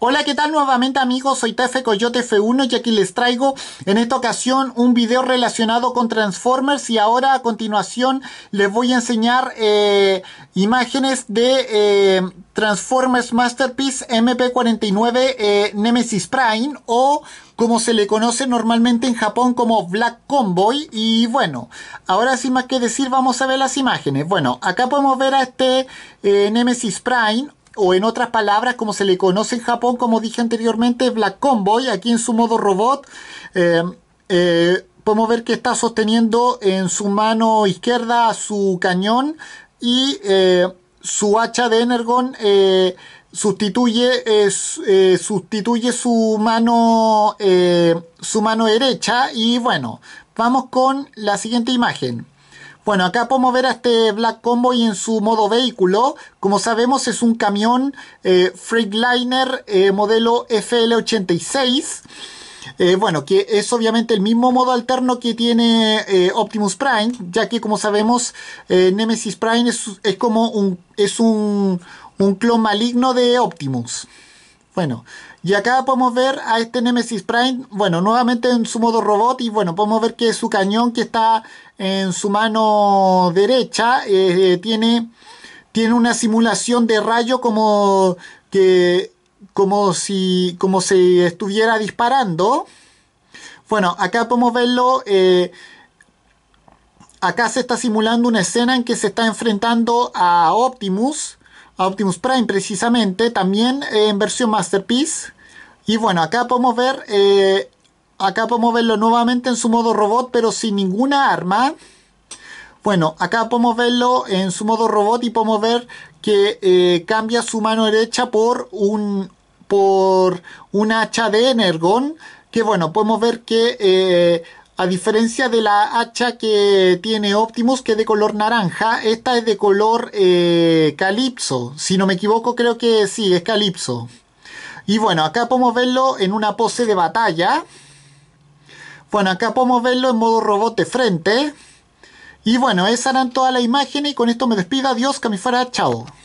Hola, ¿qué tal nuevamente amigos? Soy Tefe Coyote F1 y aquí les traigo en esta ocasión un video relacionado con Transformers y ahora a continuación les voy a enseñar eh, imágenes de eh, Transformers Masterpiece MP49 eh, Nemesis Prime o como se le conoce normalmente en Japón como Black Convoy y bueno, ahora sin más que decir vamos a ver las imágenes. Bueno, acá podemos ver a este Nemesis Prime o en otras palabras, como se le conoce en Japón, como dije anteriormente, Black Convoy, aquí en su modo robot. Eh, eh, podemos ver que está sosteniendo en su mano izquierda su cañón y eh, su hacha de Energon sustituye, sustituye su mano su mano derecha y bueno vamos con la siguiente imagen bueno, acá podemos ver a este Black Convoy en su modo vehículo. Como sabemos es un camión eh, Freightliner eh, modelo FL86. Eh, bueno, que es obviamente el mismo modo alterno que tiene Optimus Prime, ya que como sabemos, Nemesis Prime es, como es un, un clon maligno de Optimus. Bueno, y acá podemos ver a este Nemesis Prime, bueno, nuevamente en su modo robot y bueno, podemos ver que su cañón que está en su mano derecha eh, tiene, tiene una simulación de rayo como que como si como estuviera disparando. Bueno, acá podemos verlo eh, acá se está simulando una escena en que se está enfrentando a Optimus Optimus Prime precisamente, también eh, en versión Masterpiece. Y bueno, acá podemos ver... Eh, acá podemos verlo nuevamente en su modo robot, pero sin ninguna arma. Bueno, acá podemos verlo en su modo robot y podemos ver que eh, cambia su mano derecha por un por un hacha de Energon. Que bueno, podemos ver que eh, a diferencia de la hacha que tiene Optimus, que es de color naranja, esta es de color eh, calipso. Si no me equivoco, creo que sí, es calipso. Y bueno, acá podemos verlo en una pose de batalla. Bueno, acá podemos verlo en modo robot de frente. Y bueno, esas eran todas las imágenes y con esto me despido. Adiós, que chao.